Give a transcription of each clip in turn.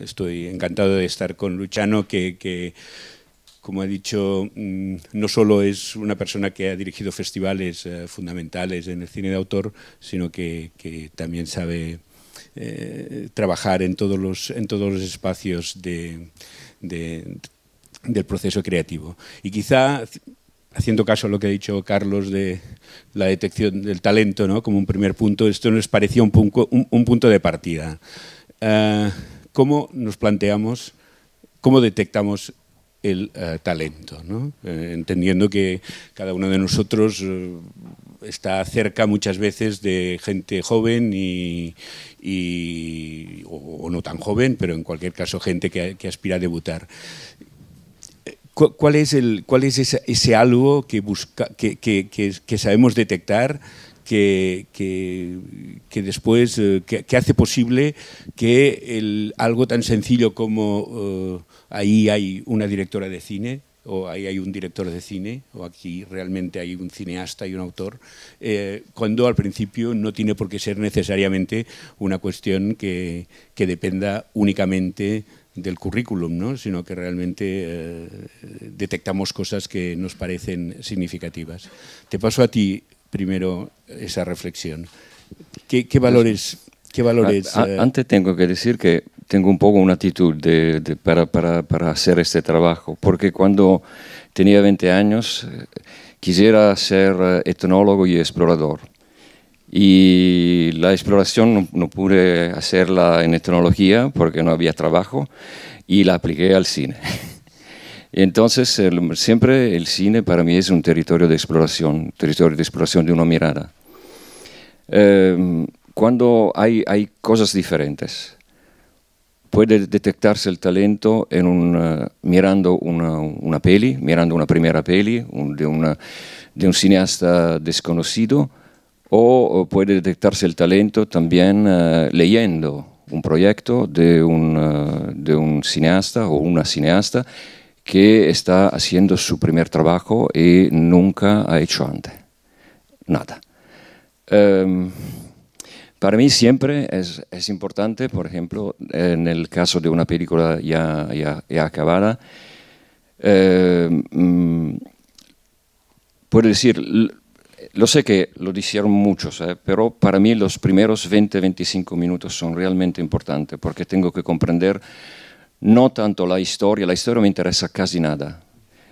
Estoy encantado de estar con Luchano, que, como ha dicho, mm, no solo es una persona que ha dirigido festivales eh, fundamentales en el cine de autor, sino que, también sabe eh, trabajar en todos los, en todos los espacios del proceso creativo. Y quizá haciendo caso a lo que ha dicho Carlos de la detección del talento ¿no? como un primer punto, esto nos parecía un, punto, un, punto de partida. Eh, cómo nos planteamos, cómo detectamos el eh, talento, eh, entendiendo que cada uno de nosotros eh, está cerca muchas veces de gente joven y, o, no tan joven, pero en cualquier caso gente que, aspira a debutar. ¿Cuál es, ese, algo que, busca, que sabemos detectar? que, después, eh, que, hace posible que el, algo tan sencillo como eh, ahí hay una directora de cine, o ahí hay un director de cine, o aquí realmente hay un cineasta y un autor, eh, cuando al principio no tiene por qué ser necesariamente una cuestión que, dependa únicamente del currículum, ¿no? sino que realmente detectamos cosas que nos parecen significativas. Te paso a ti primero esa reflexión. ¿Qué, valores... Qué valores eh? antes tengo que decir que tengo un poco una actitud para, hacer este trabajo, porque cuando tenía 20 años eh, quisiera ser eh, etnólogo y explorador. Y la exploración no pude hacerla en etnología porque no había trabajo y la apliqué al cine. Entonces, siempre el cine para mí es un territorio de exploración, territorio de exploración de una mirada. Em, cuando hay, hay, cosas diferentes, puede detectarse el talento en eh, mirando una, peli, mirando una primera peli de, una, de un cineasta desconocido, o puede detectarse el talento también eh, leyendo un proyecto de un, eh, de un cineasta o una cineasta que está haciendo su primer trabajo y nunca ha hecho antes. Nada. Em, para mí siempre es, importante, por ejemplo, en el caso de una película ya, acabada, em, mm, puedo decir, lo sé que lo dijeron muchos, eh, pero para mí los primeros 20-25 minutos son realmente importantes porque tengo que comprender no tanto la historia, la historia me interesa casi nada.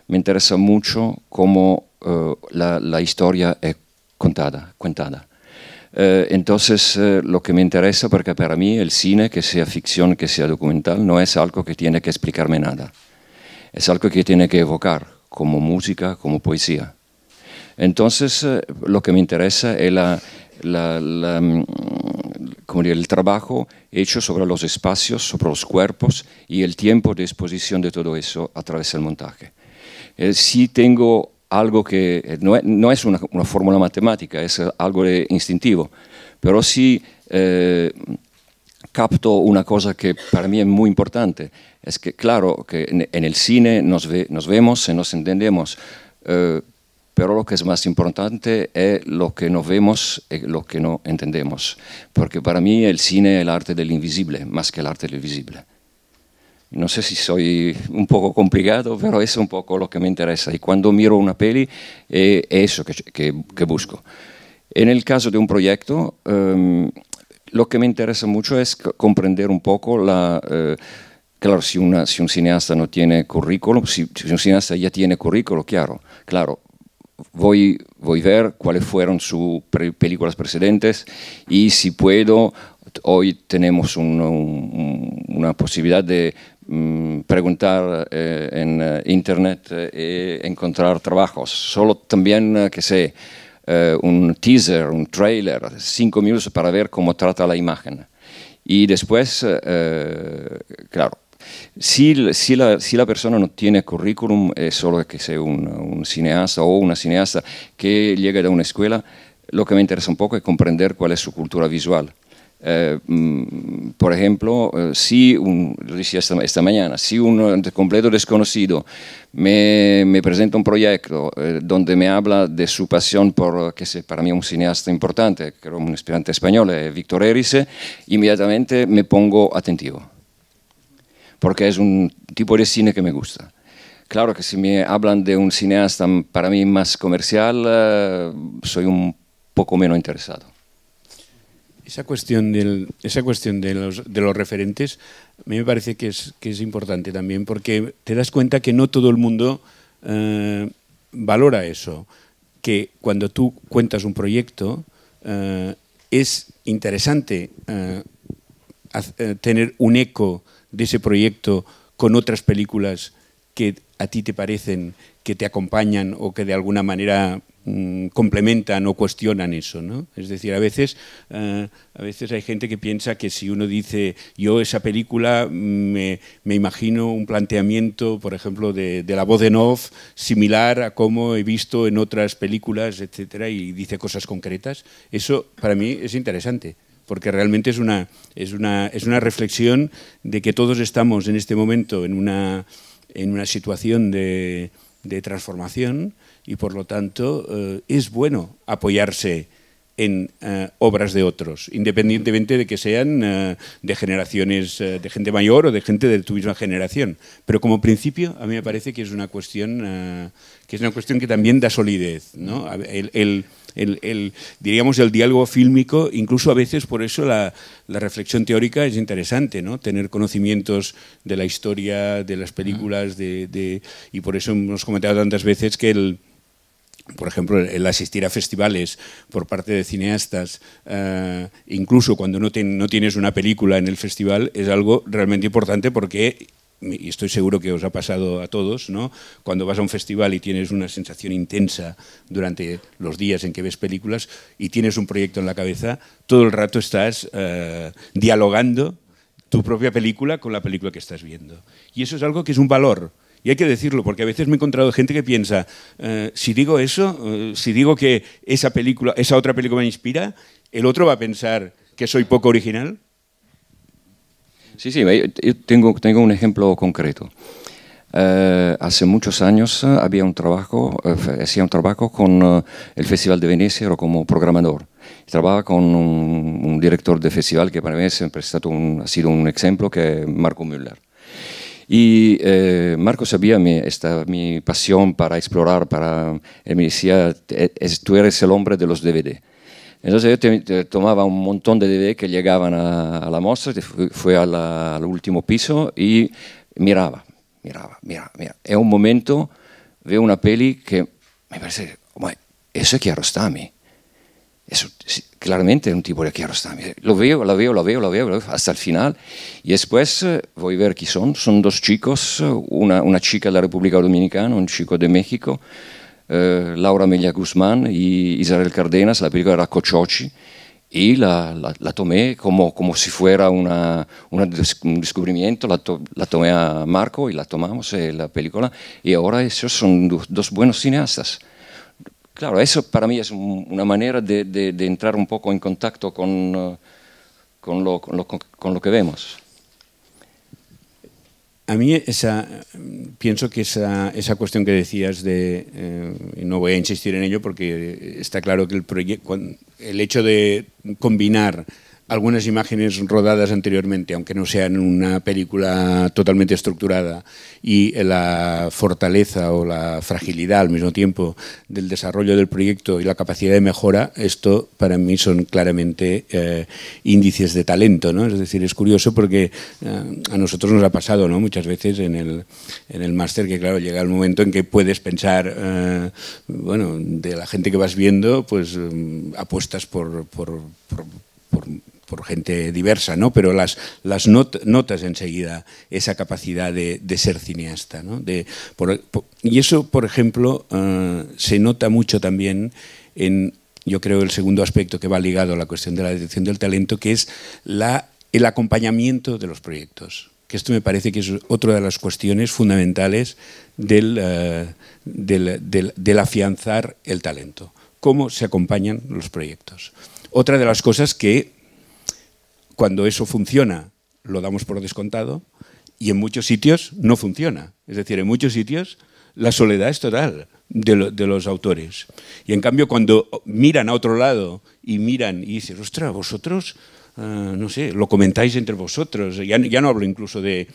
Me interesa mucho cómo eh, la, historia es contada. contada. Eh, entonces, eh, lo que me interesa, porque para mí el cine, que sea ficción, que sea documental, no es algo que tiene que explicarme nada. Es algo que tiene que evocar, como música, como poesía. Entonces, lo que me interesa es la, mm, diría, el trabajo hecho sobre los espacios, sobre los cuerpos y el tiempo de exposición de todo eso a través del montaje. Eh, sí tengo algo que eh, no es, una, fórmula matemática, es eh, algo instintivo, pero sí eh, capto una cosa que para mí es muy importante, es que claro que en, el cine nos, ve, nos vemos y nos entendemos, eh, que es más importante es lo que no vemos y eh, lo que no entendemos. Porque para mí el cine es el arte del invisible, más que el arte del visible. No sé si soy un poco complicado, pero es un poco lo que me interesa. Y cuando miro una peli, es eh, eso que, busco. En el caso de un proyecto, em, lo que me interesa mucho es comprender un poco la... Eh, claro, si, una, si, un cineasta no tiene currículum, si, un cineasta ya tiene currículo, claro, claro, voy, voy a ver cuáles fueron sus películas precedentes y si puedo, hoy tenemos una posibilidad de mm, preguntar eh, en eh, Internet y eh, encontrar trabajos. Solo también, que sé, un teaser, un trailer, cinco minutos para ver cómo trata la imagen. Y después, claro, si, la, persona no tiene currículum, es solo que sea un, cineasta o una cineasta que llega de una escuela, lo que me interesa un poco es comprender cuál es su cultura visual. Eh, mm, por ejemplo, eh, si un, esta, mañana, si un completo desconocido me, presenta un proyecto eh, donde me habla de su pasión por, que sé, para mí un cineasta importante, que un aspirante español, Víctor Erice, inmediatamente me pongo atentivo porque es un tipo de cine que me gusta. Claro que si me hablan de un cineasta para mí más comercial, eh, soy un poco menos interesado. Esa cuestión, del, esa cuestión de, los, de los referentes a mí me parece que es, que es importante también porque te das cuenta que no todo el mundo eh, valora eso, que cuando tú cuentas un proyecto eh, es interesante eh, tener un eco de ese proyecto con otras películas que a ti te parecen, que te acompañan o que de alguna manera mm, complementan o cuestionan eso, ¿no? Es decir, a veces, eh, a veces hay gente que piensa que si uno dice yo esa película mm, me, imagino un planteamiento, por ejemplo, de, de la voz de off similar a como he visto en otras películas, etcétera, y dice cosas concretas. Eso para mí es interesante porque realmente es una, es una, es una reflexión de que todos estamos en este momento en una, en una situación de, de transformación y por lo tanto eh, es bueno apoyarse en eh, obras de otros, independientemente de que sean eh, de generaciones eh, de gente mayor o de gente de tu misma generación. Pero como principio, a mí me parece que es una cuestión que es una cuestión que también da solidez, ¿no? El, el, el, diríamos el diálogo fílmico, incluso a veces por eso la, la, reflexión teórica es interesante, ¿no? Tener conocimientos de la historia, de las películas, de, de y por eso hemos comentado tantas veces que el por ejemplo, el asistir a festivales por parte de cineastas, eh, incluso cuando no, tienes una película en el festival, es algo realmente importante porque y estoy seguro que os ha pasado a todos, ¿no? Cuando vas a un festival y tienes una sensación intensa durante los días en que ves películas y tienes un proyecto en la cabeza, todo el rato estás eh, dialogando tu propia película con la película que estás viendo. Y eso es algo que es un valor, y hay que decirlo, porque a veces me he encontrado gente que piensa, eh, si digo eso, eh, si digo que esa, película, esa otra película me inspira, el otro va a pensar que soy poco original. Sí, sí, eh, yo tengo, tengo un ejemplo concreto. hace muchos años había un trabajo, hacía un trabajo con el Festival de Venecia era como programador. Trabajaba con un, director de festival que para mí siempre ha, ha sido un ejemplo, que es Marco Müller. Y eh, Marco sabía mi, mi pasión para explorar, para, él eh, me decía, eh, tú eres el hombre de los DVD. Entonces yo tomaba un montón de DVD que llegaban a, la muestra, fui, al último piso y miraba, miraba, miraba, miraba. En un momento veo una peli que me parece, eso es Kiarostami claramente era un tipo de Kiarostami. Lo veo, lo veo, lo veo, lo veo, veo hasta el final. Y después eh, voy a ver quiénes son. Son dos chicos, eh, una, chica de la República Dominicana, un chico de México, eh, Laura Melia Guzmán y israel Cardenas. La película era Cochochi y la, tomé como, si fuera un descubrimiento, la, tomé a Marco y la tomamos la película, y ahora esos son dos buenos cineastas. Claro, eso para mí es una manera de, entrar un poco en contacto con, eh, lo, que vemos. A mí pienso que esa, esa cuestión que decías de, eh, no voy a insistir en ello porque está claro que el, el hecho de combinar algunas imágenes rodadas anteriormente, aunque no sean una película totalmente estructurada, y la fortaleza o la fragilidad al mismo tiempo del desarrollo del proyecto y la capacidad de mejora, esto para mí son claramente eh, índices de talento. ¿no? Es decir, es curioso porque eh, a nosotros nos ha pasado ¿no? muchas veces en el, en el máster que, claro, llega el momento en que puedes pensar, eh, bueno, de la gente que vas viendo, pues mm, apuestas por, por por gente diversa, ¿no? pero las, las notas enseguida esa capacidad de, ser cineasta. De, y eso, por ejemplo, eh, se nota mucho también en, yo creo, el segundo aspecto que va ligado a la cuestión de la detección del talento, que es la, el acompañamiento de los proyectos que esto me parece que es otra de las cuestiones fundamentales del, eh, del afianzar el talento, cómo se acompañan los proyectos. Otra de las cosas que cuando eso funciona, lo damos por descontado y en muchos sitios no funciona. Es decir, en muchos sitios la soledad es total de, los autores. Y en cambio, cuando miran a otro lado y miran y dicen, ostras, vosotros eh, no sé, lo comentáis entre vosotros. Ya, no hablo incluso de,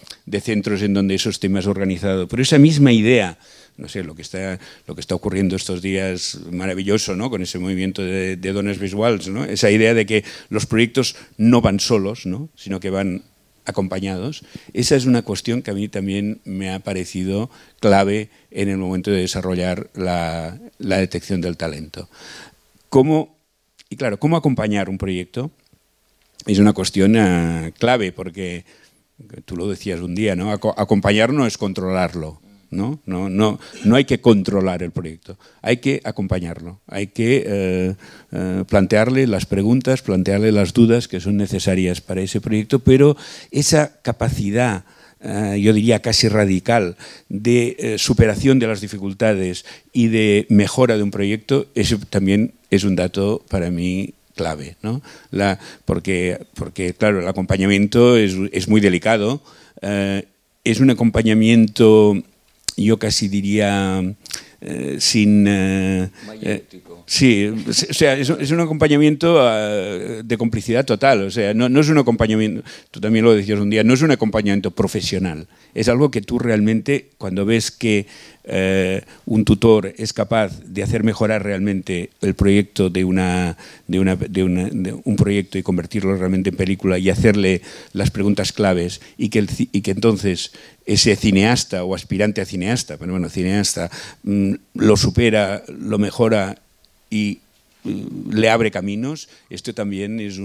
centros en donde esos temas organizado, pero esa misma idea no sé, lo que está, lo que está ocurriendo estos días maravilloso, ¿no? Con ese movimiento de, dones visuales, ¿no? Esa idea de que los proyectos no van solos, Sino que van acompañados. Esa es una cuestión que a mí también me ha parecido clave en el momento de desarrollar la, detección del talento. ¿Cómo, y claro, cómo acompañar un proyecto es una cuestión ah, clave porque tú lo decías un día, ¿no? acompañar no es controlarlo. ¿no? No, no, no hay que controlar el proyecto, hay que acompañarlo, hay que eh, eh, plantearle las preguntas, plantearle las dudas que son necesarias para ese proyecto, pero esa capacidad eh, yo diría casi radical, de superación de las dificultades y de mejora de un proyecto, eso también es un dato para mí clave, porque, porque, claro, el acompañamiento es, muy delicado, es un acompañamiento yo casi diría, eh, sin... Eh, eh sí, o sea, es, es un acompañamiento ah, de complicidad total, o sea, no, no, es un acompañamiento, tú también lo decías un día, no es un acompañamiento profesional, es algo que tú realmente cuando ves que eh, un tutor es capaz de hacer mejorar realmente el proyecto de, de, un proyecto y convertirlo realmente en película y hacerle las preguntas claves y que, que entonces ese cineasta o aspirante a cineasta, bueno, cineasta, mm, lo supera, lo mejora y mm, le abre caminos, esto también es,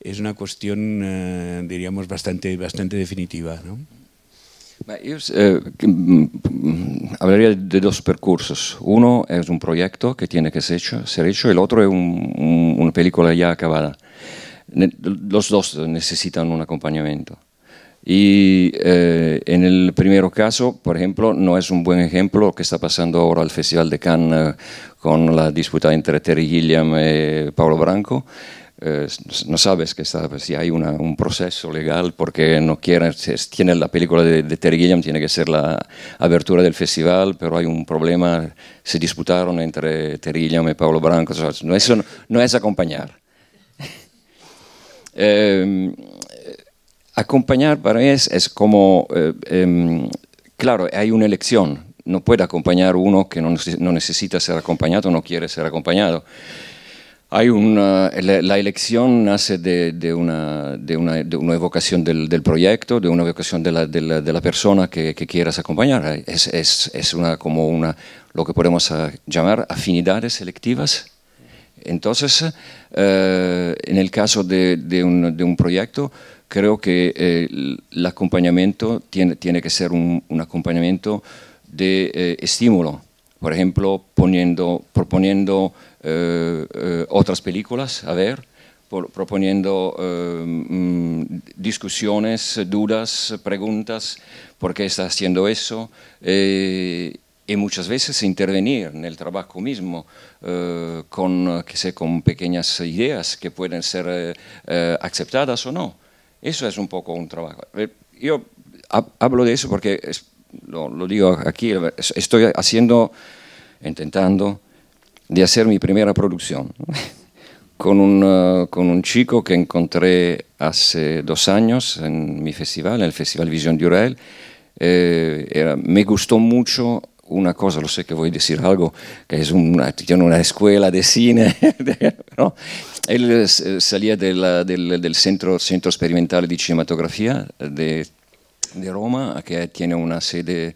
es una cuestión, eh, diríamos, bastante, bastante definitiva. ¿no? Eh, mm, hablaría de dos percursos. Uno es un proyecto que tiene que ser hecho, ser hecho el otro es una película ya acabada. Los dos necesitan un acompañamiento. Y eh, en el primer caso, por ejemplo, no es un buen ejemplo lo que está pasando ahora al Festival de Cannes eh, con la disputa entre Terry Gilliam y Paolo Branco, eh, no sabes que pues, si hay un proceso legal porque no quieren, tiene la película de, Terry Gilliam, tiene que ser la abertura del festival, pero hay un problema, se disputaron entre Terry Gilliam y Pablo Branco, no, eso no, es acompañar. Em, acompañar para mí es, como, eh, em, claro, hay una elección, no puede acompañar uno que no necesita ser acompañado, no quiere ser acompañado la, elección nace de, de, una, de, una, de una, evocación del, del, proyecto, de una evocación de la, la persona que, que, quieras acompañar. Es, es, es, una, como una, lo que podemos ah, llamar afinidades selectivas. Entonces, eh, en el caso de, un, un, proyecto, creo que eh, el acompañamiento tiene, tiene, que ser un, un acompañamiento de eh, estímulo. Por ejemplo, poniendo, proponiendo eh, eh, otras películas a ver, proponiendo eh, mm, discusiones, dudas, preguntas, por qué está haciendo eso y muchas veces intervenir en el trabajo mismo con, que sé, con pequeñas ideas que pueden ser aceptadas o no. Eso es un poco un trabajo. Yo hablo de eso porque lo, lo, digo aquí, estoy haciendo, intentando de hacer mi primera producción eh, con un, chico que encontré hace dos años en mi festival, en el Festival Vision de Urel. Eh, me gustó mucho una cosa, lo sé que voy a decir algo, que es una, tiene una escuela de cine, Él eh, salía del, centro, centro Experimental de Cinematografía de, Roma, que tiene una sede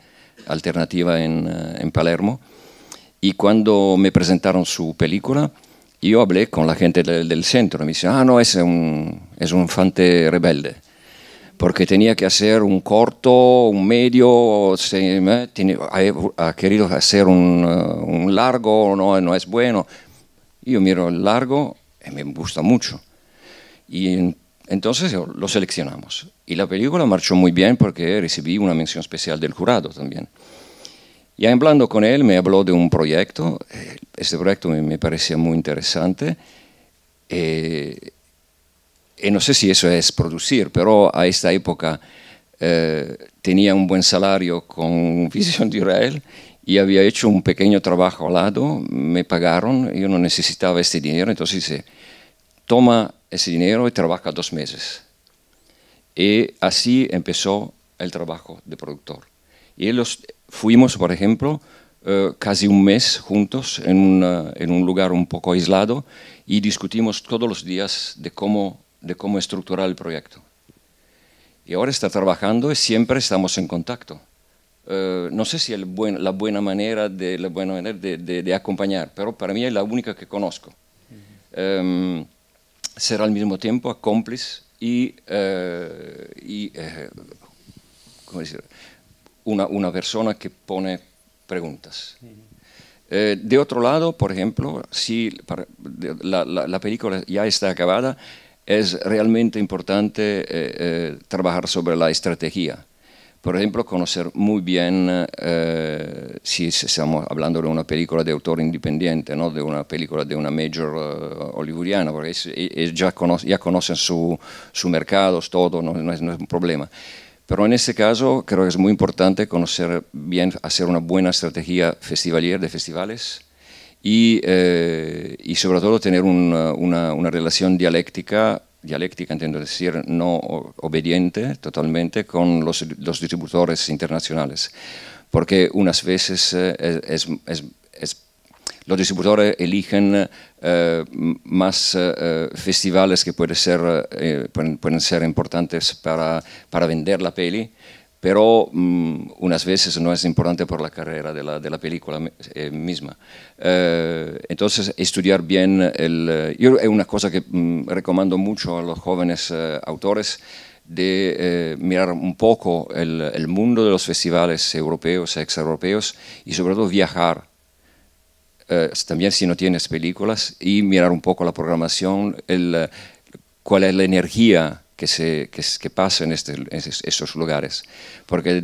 alternativa en, en Palermo, y cuando me presentaron su película, yo hablé con la gente del, centro. me dice, ah, no, es un, es un fante rebelde. Porque tenía que hacer un corto, un medio, ha, querido hacer uh, un, largo, no, no es bueno. Yo miro el largo y me gusta mucho. Y entonces lo seleccionamos. Y la película marchó muy bien porque recibí una mención especial del jurado también. Y hablando con él me habló de un proyecto, eh, este proyecto me, parecía muy interesante, eh, y no sé si eso es producir, pero a esta época eh, tenía un buen salario con Visión de Israel y había hecho un pequeño trabajo al lado, me pagaron, yo no necesitaba este dinero, entonces dice, toma ese dinero y trabaja dos meses. Y así empezó el trabajo de productor. Y los, fuimos, por ejemplo, eh, casi un mes juntos en, en, un lugar un poco aislado y discutimos todos los días de cómo, de cómo estructurar el proyecto. Y ahora está trabajando y siempre estamos en contacto. Eh, no sé si es buen, la buena manera, de, la de, de, acompañar, pero para mí es la única que conozco. Em, será ser al mismo tiempo cómplice y, eh, y ¿cómo decir? una, persona que pone preguntas. Eh, de otro lado, por ejemplo, si la, película ya está acabada, es realmente importante eh, eh, trabajar sobre la estrategia. Por ejemplo, conocer muy bien, si estamos hablando de una película de autor independiente, ¿no? de una película de una major hollywoodiana, porque ya, ya, conocen su, su mercado, todo, no, es, no es un problema. Pero en este caso creo que es muy importante conocer bien, hacer una buena estrategia festivalier de festivales y, eh, y sobre todo tener una, una, relación dialéctica, dialéctica entiendo decir no obediente totalmente, con los, los distribuidores internacionales. Porque unas veces eh, es, es los distribuidores eligen eh, más eh, eh, festivales que puede ser, pueden, ser importantes para, vender la peli, pero mm, unas veces no es importante por la carrera de la, película misma. entonces, estudiar bien, el, yo, es una cosa que mm, recomiendo mucho a los jóvenes autores, de mirar un poco el, mundo de los festivales europeos, ex-europeos, y sobre todo viajar eh, también si no tienes películas, y mirar un poco la programación, el, eh, cuál es la energía que, se, que, pasa en, este, estos lugares. Porque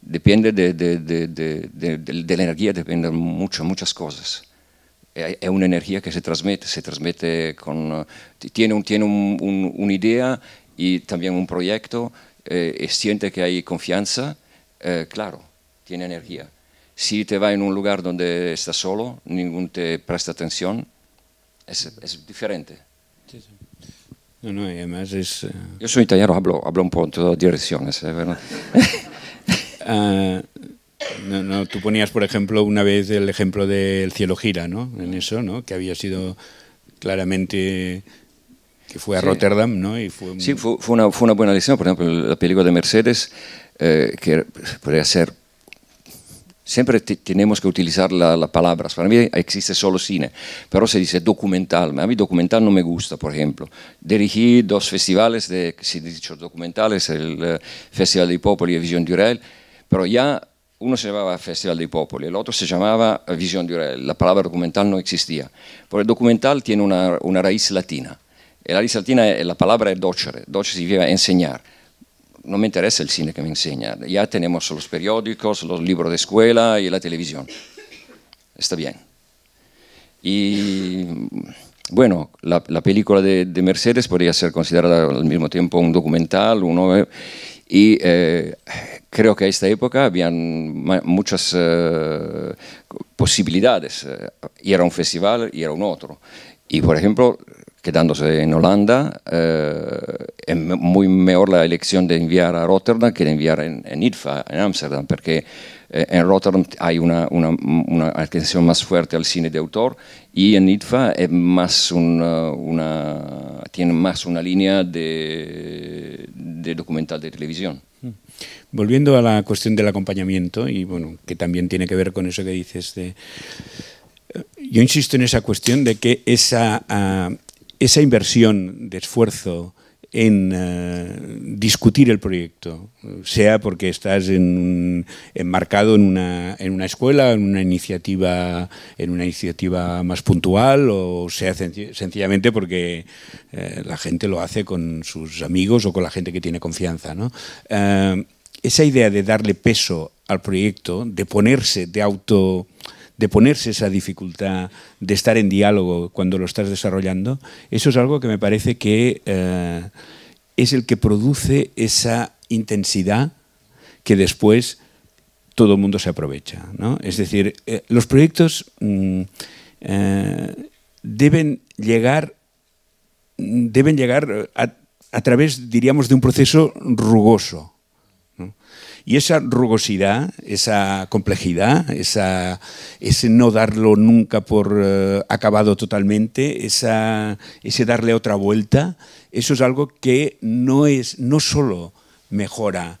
depende de, de, de, de, la energía, dependen mucho, muchas cosas. Es eh, una energía que se transmite, se transmite con... Tiene, un, tiene un, una idea y también un proyecto, siente que hay confianza, claro, tiene energía. Si te va en un lugar donde estás solo, ninguno te presta atención, es, diferente. No, no, y además es... Eh, Yo soy italiano, hablo, hablo un poco en direcciones, ah, no, no, tú ponías, por ejemplo, una vez el ejemplo del cielo gira, ¿no? En mm. eso, ¿no? Que había sido claramente que fue a Rotterdam, ¿no? Y fue Sí, fue, fue, una, fue, una, buena lección. Por ejemplo, la película de Mercedes, eh, que podría ser Siempre tenemos que utilizar las la palabras. Para mí existe solo cine, pero se dice documental. A mí documental no me gusta, por ejemplo. Dirigí dos festivales, de, si dicho documentales, el eh, Festival de Popoli y Visión Durel, pero ya uno se llamaba Festival de Popoli, el otro se llamaba Visión Durel. La palabra documental no existía. Porque el documental tiene una, raíz latina. La raíz latina, la palabra es docere. Docere significa enseñar no me interesa el cine que me enseña. Ya tenemos los periódicos, los libros de escuela y la televisión. Está bien. Y bueno, la, película de, Mercedes podría ser considerada al mismo tiempo un documental, uno, y eh, creo que a esta época habían muchas eh, posibilidades. Eh, y era un festival y era un otro. Y por ejemplo, quedándose en Holanda. Eh, es muy mejor la elección de enviar a Rotterdam que de enviar en, en IDFA, en Ámsterdam, porque eh, en Rotterdam hay una, atención más fuerte al cine de autor y en IDFA es más uh, una, tiene más una línea de, documental de televisión. Mm. Volviendo a la cuestión del acompañamiento, y bueno, que también tiene que ver con eso que dices de... Eh, yo insisto en esa cuestión de que esa, ah, esa inversión de esfuerzo en eh, discutir el proyecto, sea porque estás enmarcado en una, escuela, en una iniciativa, en una iniciativa más puntual, o sea sencillamente porque eh, la gente lo hace con sus amigos o con la gente que tiene confianza. Eh, esa idea de darle peso al proyecto, de ponerse, de auto de ponerse esa dificultad, de estar en diálogo cuando lo estás desarrollando, eso es algo que me parece que eh, es el que produce esa intensidad que después todo el mundo se aprovecha. ¿no? Es decir, eh, los proyectos mm, eh, deben llegar, deben llegar a través, diríamos, de un proceso rugoso y esa rugosidad, esa complejidad, ese no darlo nunca por eh, acabado totalmente, esa, ese darle otra vuelta, eso es algo que no, es, no solo mejora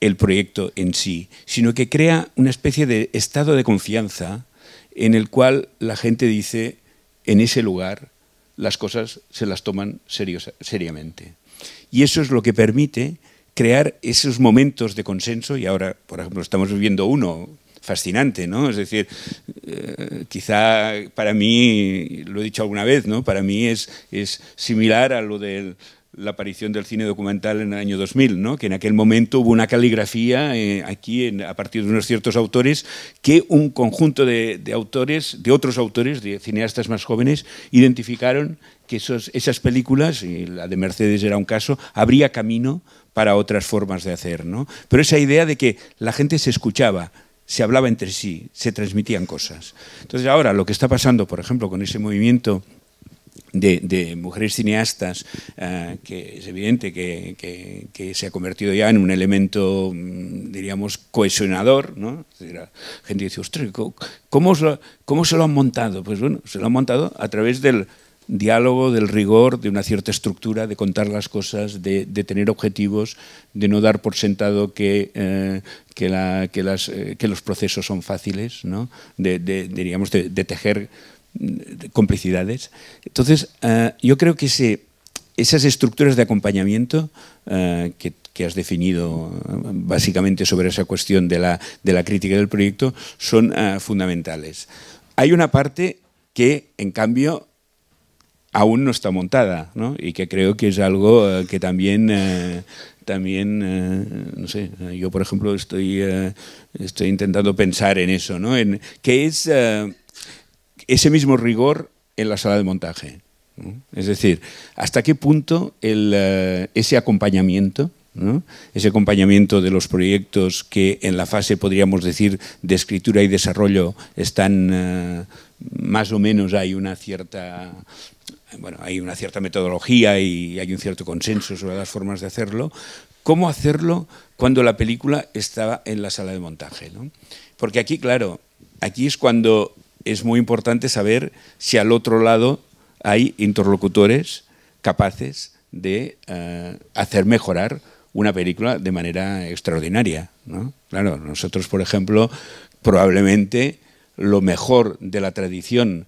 el proyecto en sí, sino que crea una especie de estado de confianza en el cual la gente dice, en ese lugar las cosas se las toman seriamente. Y eso es lo que permite crear esos momentos de consenso, y ahora, por ejemplo, estamos viviendo uno fascinante, ¿no? Es decir, eh, quizá para mí, lo he dicho alguna vez, ¿no? Para mí es, es similar a lo de la aparición del cine documental en el año 2000, ¿no? que en aquel momento hubo una caligrafía eh, aquí en, a partir de unos ciertos autores que un conjunto de, autores, de otros autores, de cineastas más jóvenes, identificaron que esos, esas películas, y la de Mercedes era un caso, habría camino para otras formas de hacer. ¿no? Pero esa idea de que la gente se escuchaba, se hablaba entre sí, se transmitían cosas. Entonces ahora lo que está pasando, por ejemplo, con ese movimiento de, mujeres cineastas, eh, que es evidente que, se ha convertido ya en un elemento, mm, diríamos, cohesionador. ¿no? La gente dice, ostras, cómo, se lo han montado? Pues bueno, se lo han montado a través del, diálogo, del rigor, de una cierta estructura, de contar las cosas, de, tener objetivos, de no dar por sentado que, eh, las, eh, que, los procesos son fáciles, ¿no? de, diríamos, de, tejer complicidades. Entonces, eh, yo creo que esas estructuras de acompañamiento que has definido básicamente sobre esa cuestión de la, crítica del proyecto son fundamentales. Hay una parte que, en cambio, aún no está montada, ¿no? Y que creo que es algo eh, que también, eh, también eh, no sé, yo por ejemplo estoy, estoy intentando pensar en eso, ¿no? En que es ese mismo rigor en la sala de montaje. Es decir, hasta qué punto ese acompañamiento, ese acompañamiento de los proyectos que en la fase, podríamos decir, de escritura y desarrollo están, más o menos hay una cierta bueno, hay una cierta metodología y hay un cierto consenso sobre las formas de hacerlo, cómo hacerlo cuando la película estaba en la sala de montaje. Porque aquí, claro, aquí es cuando es muy importante saber si al otro lado hay interlocutores capaces de eh, hacer mejorar una película de manera extraordinaria. Claro, nosotros, por ejemplo, probablemente lo mejor de la tradición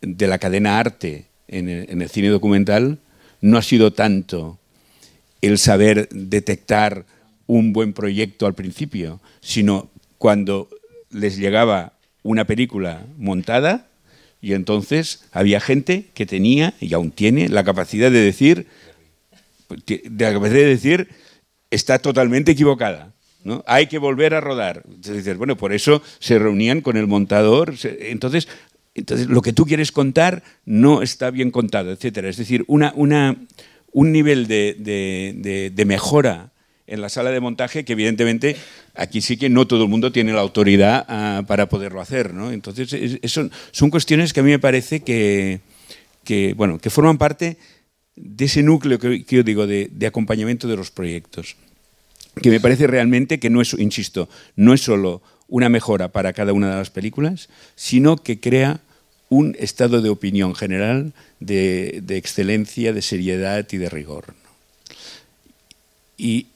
de la cadena arte en el, cine documental no ha sido tanto el saber detectar un buen proyecto al principio, sino cuando les llegaba una película montada y entonces había gente que tenía y aún tiene la capacidad de decir, de decir, está totalmente equivocada. ¿no? Hay que volver a rodar. Entonces, bueno, por eso se reunían con el montador. Entonces, entonces lo que tú quieres contar no está bien contado, etcétera. Es decir, una, un nivel de, mejora en la sala de montaje que evidentemente aquí sí que no todo el mundo tiene la autoridad ah, para poderlo hacer, ¿no? Entonces son, cuestiones que a mí me parece que, bueno, que forman parte de ese núcleo que yo digo de acompañamiento de los proyectos, que me parece realmente que no es, insisto, no es solo una mejora para cada una de las películas, sino que crea un estado de opinión general de, excelencia, de seriedad y de rigor. Y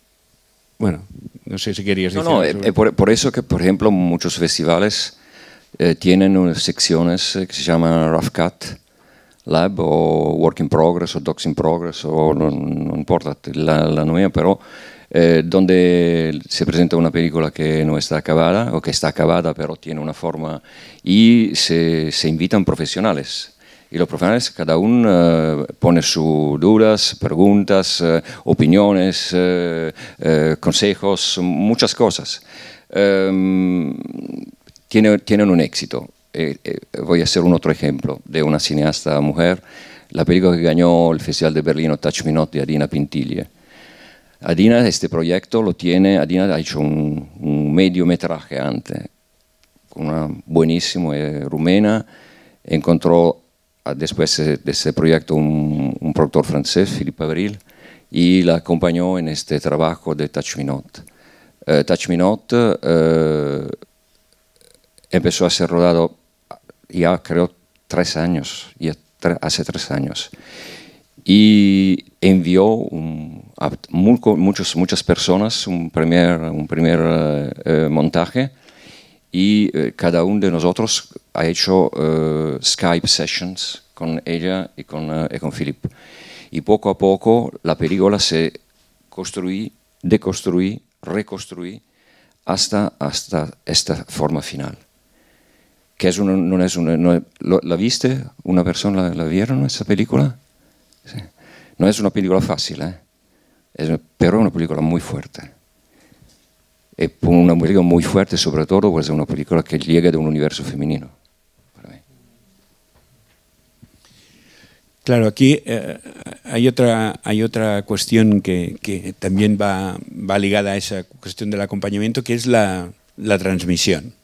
bueno, no sé si querías decir. No, eh, eh, por, eso que, por ejemplo, muchos festivales eh, tienen unas secciones que se llaman Rough Cut Lab o Work in Progress o Docs in Progress o no, importa la, la nueva, pero eh, donde se presenta una película que no está acabada o que está acabada pero tiene una forma y se, invitan profesionales. Y los profesionales, cada uno eh, pone sus dudas, preguntas, eh, opiniones, consejos, muchas cosas. Em, tiene, tienen un éxito. voy a hacer un otro ejemplo de una cineasta mujer, la película que ganó el Festival de Berlín, Touch Me Not, de Adina Pintille, Adina, este proyecto lo tiene, Adina ha hecho un, medio metraje antes, una buenísimo, eh, rumena, encontró ah, después de ese proyecto un, productor francés, Philippe Avril, y la acompañó en este trabajo de Touch Me Not. Eh, Touch Me Not eh, empezó a ser rodado ah, ya creo tres años, hace tres años, y envió un muchos, muchas personas un primer, un primer eh, eh, montaje y eh, cada uno de nosotros ha hecho Skype sessions con ella y con, y con Philip. Y poco a poco la película se construí, deconstruí, reconstruí hasta, hasta esta forma final. Que es no es ¿La viste? ¿Una persona la, vieron esa película? No es una película fácil, ¿eh? pero es una película muy fuerte. Es una película muy fuerte, sobre todo, es pues, una película que llega de un universo femenino. Claro, aquí eh, hay, otra, hay otra cuestión que, también va, ligada a esa cuestión del acompañamiento, que es la, transmisión.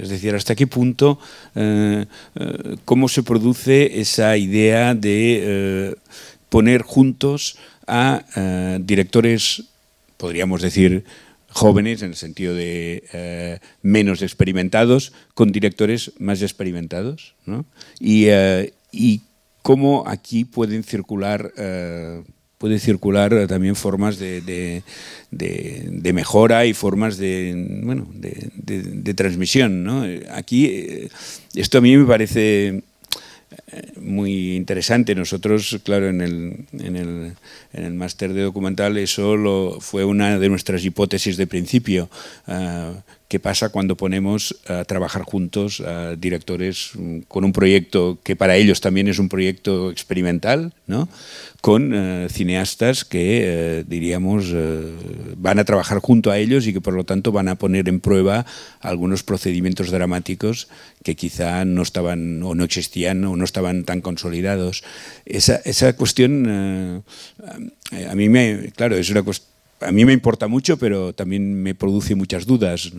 Es decir, hasta qué punto, eh, eh, cómo se produce esa idea de poner juntos a eh, directores, podríamos decir, jóvenes, en el sentido de eh, menos experimentados, con directores más experimentados, eh, y, cómo aquí pueden circular puede circular también formas de, mejora y formas de, bueno, de, transmisión. Aquí esto a mí me parece muy interesante. Nosotros, claro, en el, en el, en el máster de documental eso fue una de nuestras hipótesis de principio. Ah, qué pasa cuando ponemos a trabajar juntos a directores mm, con un proyecto que para ellos también es un proyecto experimental, ¿no? con eh, cineastas que, eh, diríamos, eh, van a trabajar junto a ellos y que por lo tanto van a poner en prueba algunos procedimientos dramáticos que quizá no estaban o no existían o no estaban tan consolidados. Esa, esa cuestión, a mí me, claro, es una cuestión a mí me importa mucho, pero también me produce muchas dudas.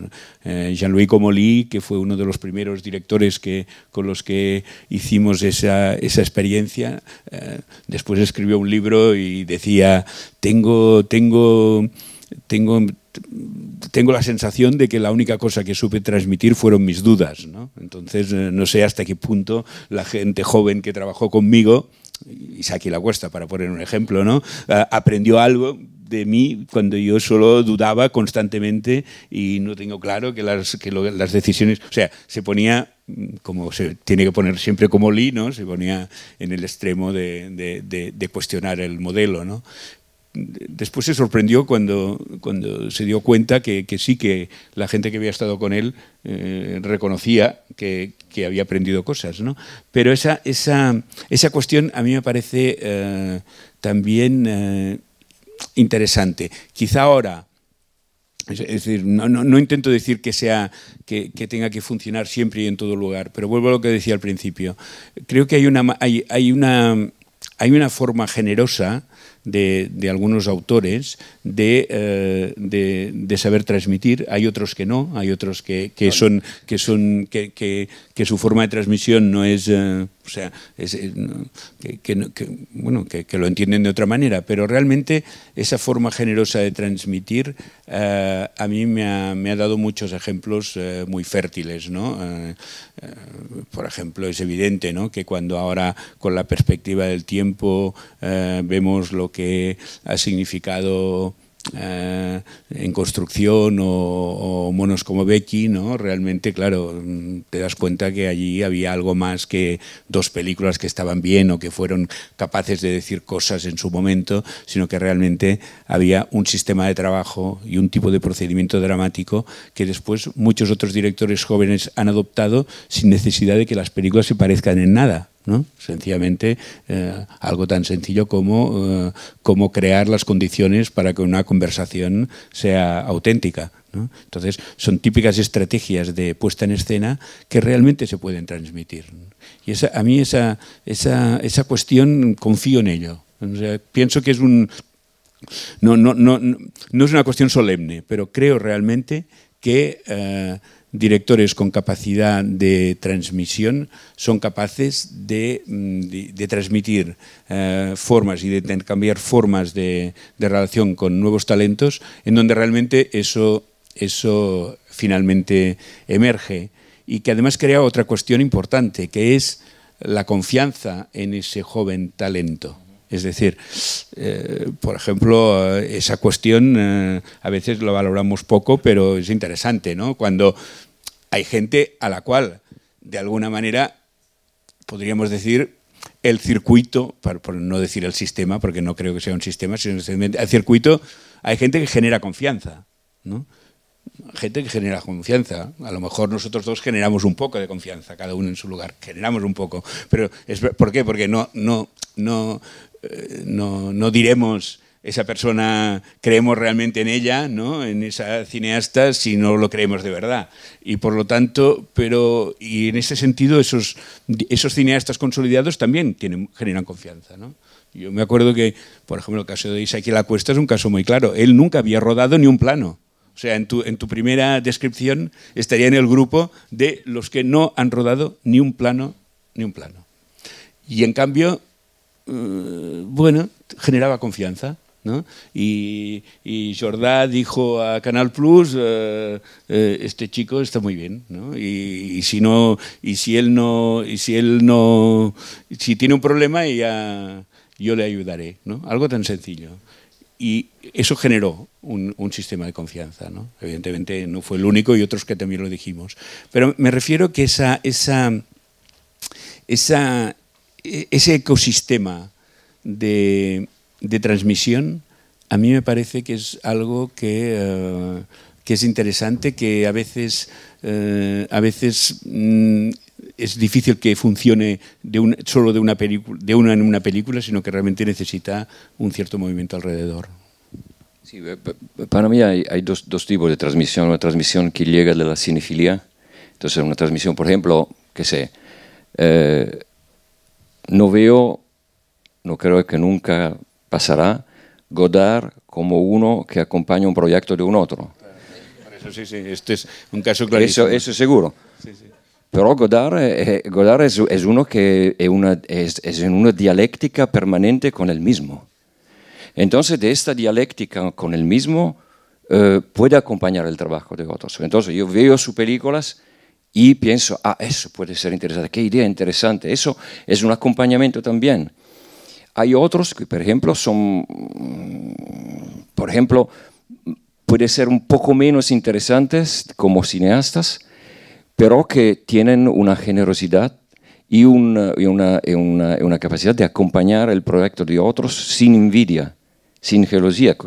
Eh, Jean-Louis Comolli, que fue uno de los primeros directores que, con los que hicimos esa, experiencia, eh, después escribió un libro y decía, tengo, tengo, tengo, tengo la sensación de que la única cosa que supe transmitir fueron mis dudas. Entonces, eh, no sé hasta qué punto la gente joven que trabajó conmigo, Isaac y la Cuesta, para poner un ejemplo, ¿no? aprendió algo de mí cuando yo solo dudaba constantemente y no tengo claro que las, que las decisiones, o sea, se ponía mm, como se tiene que poner siempre como Lee, se ponía en el extremo de, cuestionar el modelo. ¿no? Después se sorprendió cuando, cuando se dio cuenta que, sí, que la gente que había estado con él eh, reconocía que, había aprendido cosas. ¿no? Pero esa, esa, esa cuestión a mí me parece eh, también eh, interesante. Quizá ahora, es decir, no, intento decir que, sea, que, tenga que funcionar siempre y en todo lugar, pero vuelvo a lo que decía al principio. Creo que hay una, hay, una, hay una forma generosa de, algunos autores eh, de, saber transmitir. Hay otros que no, hay otros que, son, que, son que, su forma de transmisión no es, eh, o sea, eh, que, lo entienden de otra manera, pero realmente esa forma generosa de transmitir eh, a mí me ha, dado muchos ejemplos eh, muy fértiles, por ejemplo, es evidente que cuando ahora con la perspectiva del tiempo vemos lo que ha significado eh, en construcción o, o, monos como Becky, ¿no? realmente, claro, mm, te das cuenta que allí había algo más que dos películas que estaban bien o que fueron capaces de decir cosas en su momento, sino que realmente había un sistema de trabajo y un tipo de procedimiento dramático que después muchos otros directores jóvenes han adoptado sin necesidad de que las películas se parezcan en nada. Sencillamente eh, algo tan sencillo eh, como, crear las condiciones para que una conversación sea auténtica. Entonces, son típicas estrategias de puesta en escena que realmente se pueden transmitir. Y esa, a mí esa, esa, esa cuestión confío en ello. pienso que es un... No, no, es una cuestión solemne, pero creo realmente que... Eh, directores con capacidad de transmisión son capaces de, mm, transmitir eh, formas y de cambiar formas de, relación con nuevos talentos, en donde realmente eso finalmente emerge y que además crea otra cuestión importante, que es la confianza en ese joven talento. Es decir, eh, por ejemplo, eh, esa cuestión eh, a veces lo valoramos poco, pero es interesante, ¿no? Cuando hay gente a la cual, de alguna manera, podríamos decir, el circuito, por, no decir el sistema, porque no creo que sea un sistema, sino el circuito, hay gente que genera confianza, ¿no? gente que genera confianza. A lo mejor nosotros dos generamos un poco de confianza, cada uno en su lugar, generamos un poco. Pero ¿Por qué? Porque no, no, no, eh, no, no, diremos esa persona creemos realmente en ella, ¿no? en esa cineasta, si no lo creemos de verdad. Y por lo tanto, pero y en ese sentido esos, esos cineastas consolidados también tienen, generan confianza. Yo me acuerdo que, por ejemplo, el caso de la Cuesta es un caso muy claro. Él nunca había rodado ni un plano. O sea, en tu, en tu primera descripción estaría en el grupo de los que no han rodado ni un plano, ni un plano. Y en cambio, eh, bueno, generaba confianza. ¿no? Y, Jordá dijo a Canal Plus, eh, eh, este chico está muy bien, y, si no, y si él no, y si él no, si tiene un problema, yo le ayudaré, ¿no? Algo tan sencillo. Y eso generó un, sistema de confianza, Evidentemente no fue el único y otros que también lo dijimos. Pero me refiero que esa, esa, esa ese ecosistema de, transmisión a mí me parece que es algo que, eh, es interesante, que a veces, eh, a veces mm, es difícil que funcione de un, solo de una, de una en una película, sino que realmente necesita un cierto movimiento alrededor. Eh, para mí hay, dos, tipos de transmisión. Una transmisión que llega de la cinefilia, entonces una transmisión, por ejemplo, que se... No veo, no creo que nunca pasará, Godard como uno que acompaña un proyecto de un otro. Eso sí, sí, este es un caso clarísimo. Eso, eso seguro. Pero Godard, eh, eh, es, uno que es, una, en una dialéctica permanente con el mismo. Entonces, de esta dialéctica con el mismo eh, puede acompañar el trabajo de otros. Entonces, yo veo sus películas y pienso, ah, eso puede ser interesante, qué idea interesante, eso es un acompañamiento también. Hay otros que, por ejemplo, son, por ejemplo, puede ser un poco menos interesantes como cineastas, pero que tienen una generosidad y una, capacidad de acompañar el proyecto de otros sin envidia, sin gelosía,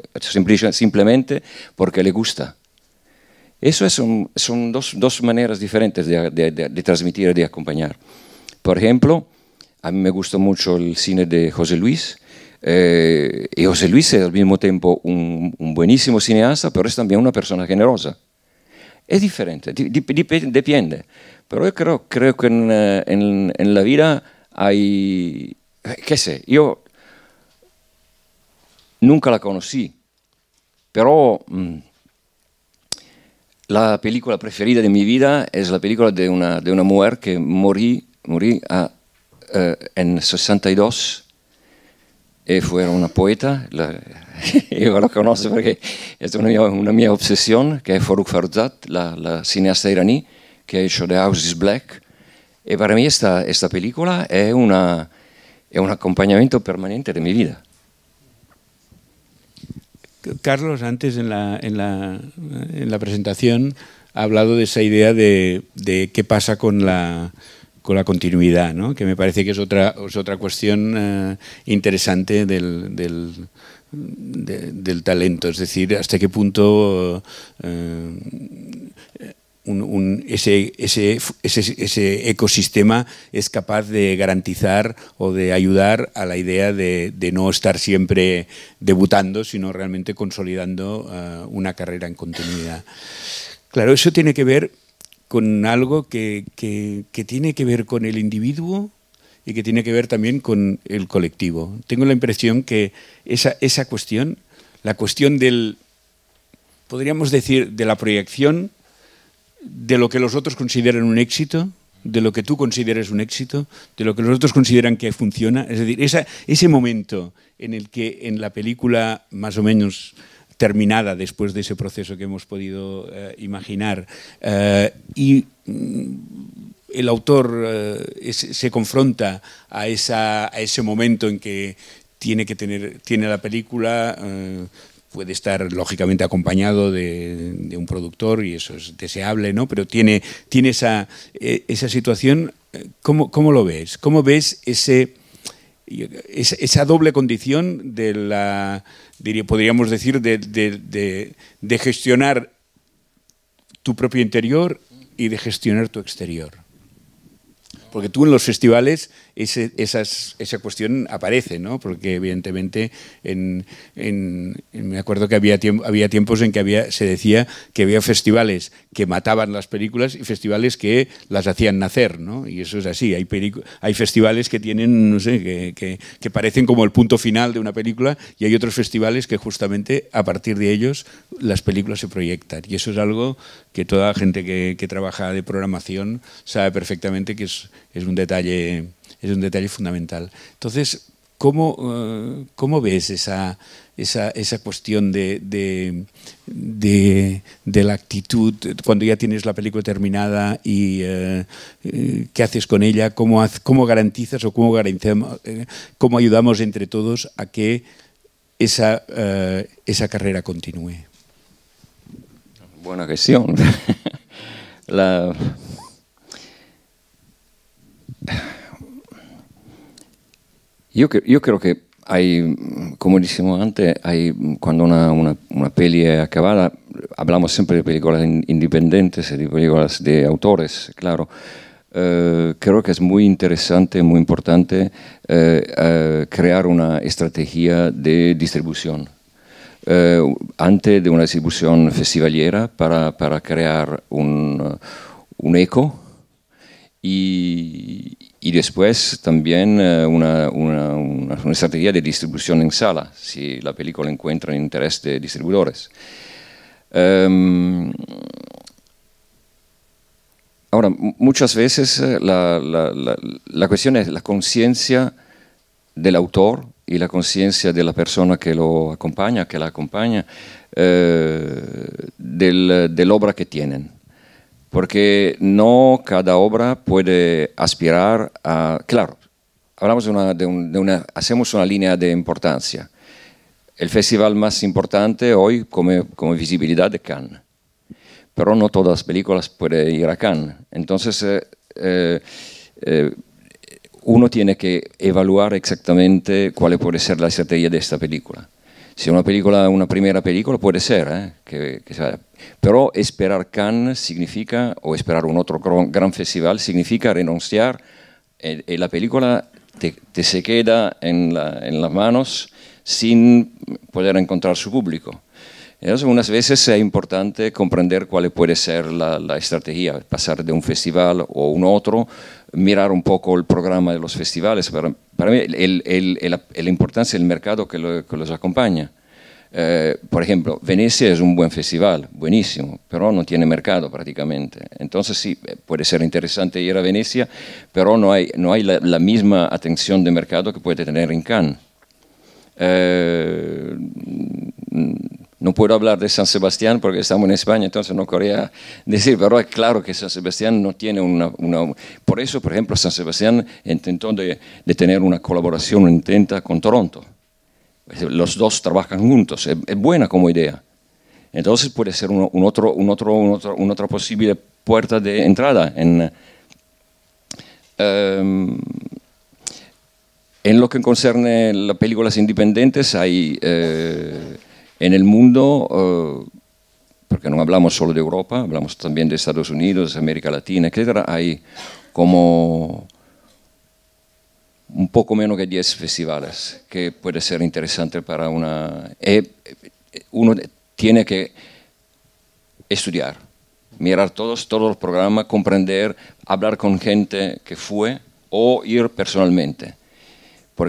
simplemente porque le gusta. Eso es son dos, maneras diferentes de, transmitir y de acompañar. Por ejemplo, a mí me gusta mucho el cine de José Luis. Eh, y José Luis es al mismo tiempo un, buenísimo cineasta, pero es también una persona generosa. Es diferente, depende. Pero yo creo, creo que eh, en, la vida hay, qué sé, yo nunca la conocí, pero... Mm, La película preferita di mia vita è la película di una, de una mujer que morí, morí a, eh, en 62 e fu, era una poeta, la, io la conosco perché è una mia, una mia ossessione, che è Farouk Farzad, la, la cineasta iraniana, che ha fatto The House is Black, e per me questa película è, una, è un accompagnamento permanente della mia vita. Carlos antes en la, en la, en la presentación ha hablado de esa idea de, de qué pasa con la, con la continuidad, ¿no? que me parece que es otra, otra cuestión eh, interesante del, del, del, talento, es decir, hasta qué punto eh, ese, ese, ecosistema es capaz de garantizar o de ayudar a la idea de, no estar siempre debutando, sino realmente consolidando eh, una carrera en continuidad. Claro, eso tiene que ver con algo que, que tiene que ver con el individuo, y que tiene que ver también con el colectivo. Tengo la impresión que esa, esa cuestión, la cuestión del, podríamos decir, de la proyección de lo que los otros consideran un éxito, de lo que tú consideras un éxito, de lo que los otros consideran que funciona. Es decir, ese momento en el que en la película más o menos terminada después de ese proceso que hemos podido eh, imaginar eh, y mm, el autor eh, se confronta a, esa, a ese momento en que tiene que tener tiene la película puede estar lógicamente acompañado de, un productor y eso es deseable, ¿no? Pero tiene, tiene esa, eh, esa situación. Eh, ¿Cómo, ¿Cómo, lo ves? ¿Cómo ves ese, esa doble condición de la, podríamos decir, de, de gestionar tu propio interior y de gestionar tu exterior? Porque tú en los festivales esa cuestión aparece, ¿no? Porque evidentemente en, me acuerdo que había, había tiempos en que había, se decía que había festivales que mataban las películas y festivales que las hacían nacer, ¿no? Y eso es así. Hay, hay festivales que tienen, no sé, que, parecen como el punto final de una película y hay otros festivales que justamente a partir de ellos las películas se proyectan. Y eso es algo que toda gente que trabaja de programación sabe perfectamente que es, es un detalle, es un detalle fundamental. Entonces, ¿cómo, eh, cómo ves esa, esa, cuestión de, la actitud cuando ya tienes la película terminada y eh, eh, qué haces con ella? ¿Cómo, garantizas o cómo, garantizamos, ayudamos entre todos a que esa, esa carrera continúe? Buena cuestión. la, Yo, creo que hay, como decimos antes, cuando una, peli es acabada, hablamos siempre de películas independientes, de películas de autores, claro. Eh, creo que es muy interesante, muy importante eh, eh, crear una estrategia de distribución. antes de una distribución festivaliera para, crear un, un eco y, y después también eh, una, una, una, estrategia de distribución en sala, si la película encuentra interés de distribuidores. Em, ahora, muchas veces eh, la, la, la, cuestión es la conciencia del autor y la conciencia de la persona que lo acompaña, que la acompaña, eh, del, de la obra que tienen porque no cada obra puede aspirar a... Claro, hablamos de una, hacemos una línea de importancia. El festival más importante hoy como, visibilidad de Cannes, pero no todas las películas pueden ir a Cannes. Entonces, eh, eh, eh, uno tiene que evaluar exactamente cuál puede ser la estrategia de esta película. Si una película, una primera película, puede ser, ¿eh? que, pero esperar Cannes significa, o esperar un otro gran, festival, significa renunciar y eh, eh, la película te, se queda en las manos sin poder encontrar su público. Entonces, unas veces es importante comprender cuál puede ser la, estrategia, pasar de un festival o un otro, mirar un poco el programa de los festivales. Para, mí, la importancia del mercado que, los acompaña. Eh, por ejemplo, Venecia es un buen festival, buenísimo, pero no tiene mercado prácticamente. Entonces sí, puede ser interesante ir a Venecia, pero no hay, no hay la, misma atención de mercado que puede tener en Cannes. Eh, no puedo hablar de San Sebastián porque estamos en España, entonces no quería decir, pero es claro que San Sebastián no tiene una, Por eso, por ejemplo, San Sebastián intentó de, tener una colaboración, intenta con Toronto. Los dos trabajan juntos, es, buena como idea. Entonces puede ser un, otro, un otro, una otra posible puerta de entrada en... Em, en lo que concerne las películas independientes hay... Eh, en el mundo, eh, porque no hablamos solo de Europa, hablamos también de Estados Unidos, América Latina, etc., hay como un poco menos que 10 festivales, que puede ser interesante para una... Eh, uno tiene que estudiar, mirar todos, todos los programas, comprender, hablar con gente que fue o ir personalmente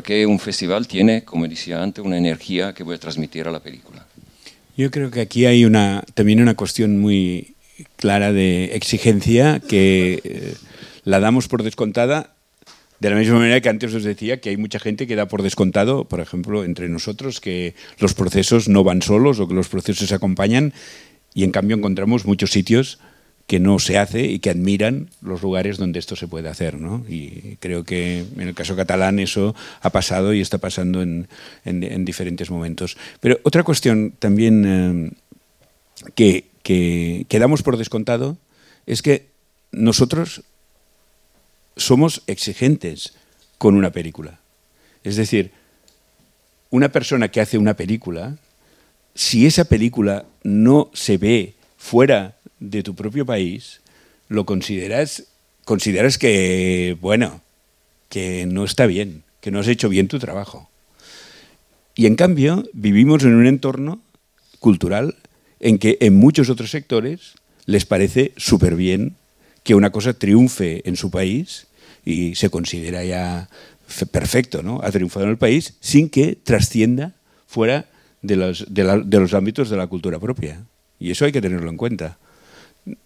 qué un festival tiene, como decía antes, una energía que voy a transmitir a la película. Yo creo que aquí hay una, también una cuestión muy clara de exigencia que eh, la damos por descontada de la misma manera que antes os decía que hay mucha gente que da por descontado, por ejemplo, entre nosotros, que los procesos no van solos o que los procesos se acompañan y en cambio encontramos muchos sitios que no se hace y que admiran los lugares donde esto se puede hacer. ¿no? Y creo que en el caso catalán eso ha pasado y está pasando en, diferentes momentos. Pero otra cuestión también eh, que, que, que damos por descontado es que nosotros somos exigentes con una película. Es decir, una persona que hace una película, si esa película no se ve fuera de tu propio país, lo consideras, consideras que, bueno, que no está bien, que no has hecho bien tu trabajo. Y en cambio, vivimos en un entorno cultural en que en muchos otros sectores les parece súper bien que una cosa triunfe en su país y se considera ya perfecto, ¿no? Ha triunfado en el país sin que trascienda fuera de de los ámbitos de la cultura propia. Y eso hay que tenerlo en cuenta